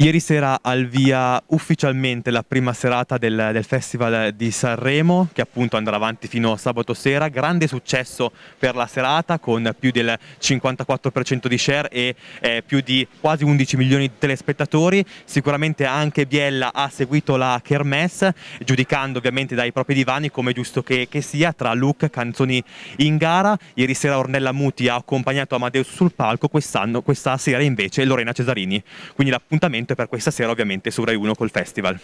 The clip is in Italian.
Ieri sera al via ufficialmente la prima serata del, del, Festival di Sanremo, che appunto andrà avanti fino a sabato sera. Grande successo per la serata, con più del 54% di share e eh, più di quasi 11 milioni di telespettatori. Sicuramente anche Biella ha seguito la Kermesse, giudicando ovviamente dai propri divani, come giusto che, che sia, tra look, canzoni in gara. Ieri sera Ornella Muti ha accompagnato Amadeus sul palco, quest'anno, questa sera invece Lorena Cesarini. Quindi l'appuntamento appuntamento per questa sera ovviamente su Rai 1 col festival.